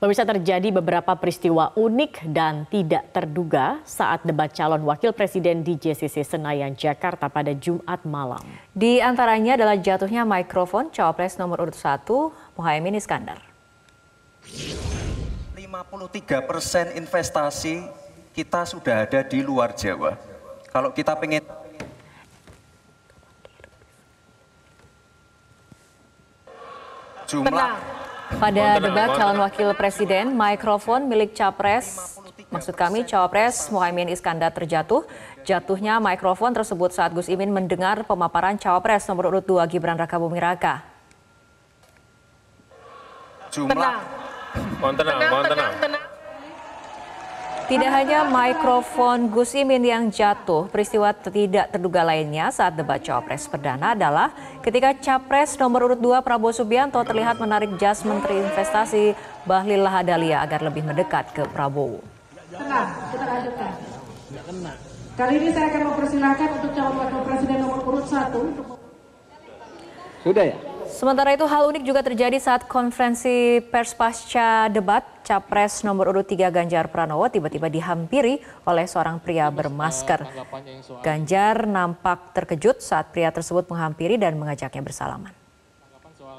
Pemirsa terjadi beberapa peristiwa unik dan tidak terduga saat debat calon wakil presiden di JCC Senayan Jakarta pada Jumat malam. Di antaranya adalah jatuhnya mikrofon cawapres nomor urut 1 Muhaimin Iskandar. 53 persen investasi kita sudah ada di luar Jawa. Kalau kita pengen jumlah Tenang pada debat calon wakil presiden, mikrofon milik capres, maksud kami cawapres Muhaimin Iskandar terjatuh. Jatuhnya mikrofon tersebut saat Gus Imin mendengar pemaparan cawapres nomor urut 2 Gibran Raka Bumi Raka. Tenang, tenang, tenang, tenang, tenang. Tidak hanya mikrofon Gus Imin yang jatuh, peristiwa tidak terduga lainnya saat debat cawapres perdana adalah ketika capres nomor urut 2 Prabowo Subianto terlihat menarik jas Menteri Investasi Bahlil Lahadalia agar lebih mendekat ke Prabowo. Tenang, kita lanjutkan. Kali ini saya akan mempersilahkan untuk calon wakil presiden nomor urut 1. Sudah ya? Sementara itu hal unik juga terjadi saat konferensi pers pasca debat Capres nomor urut 3 Ganjar Pranowo tiba-tiba dihampiri oleh seorang pria bermasker. Ganjar nampak terkejut saat pria tersebut menghampiri dan mengajaknya bersalaman. Tanggapan soal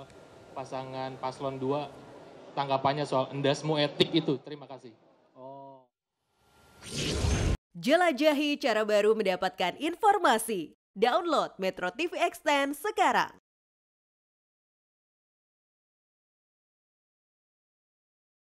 pasangan paslon 2, tanggapannya soal endasmu etik itu. Terima kasih. Oh. Jelajahi cara baru mendapatkan informasi. Download Metro TV Extend sekarang.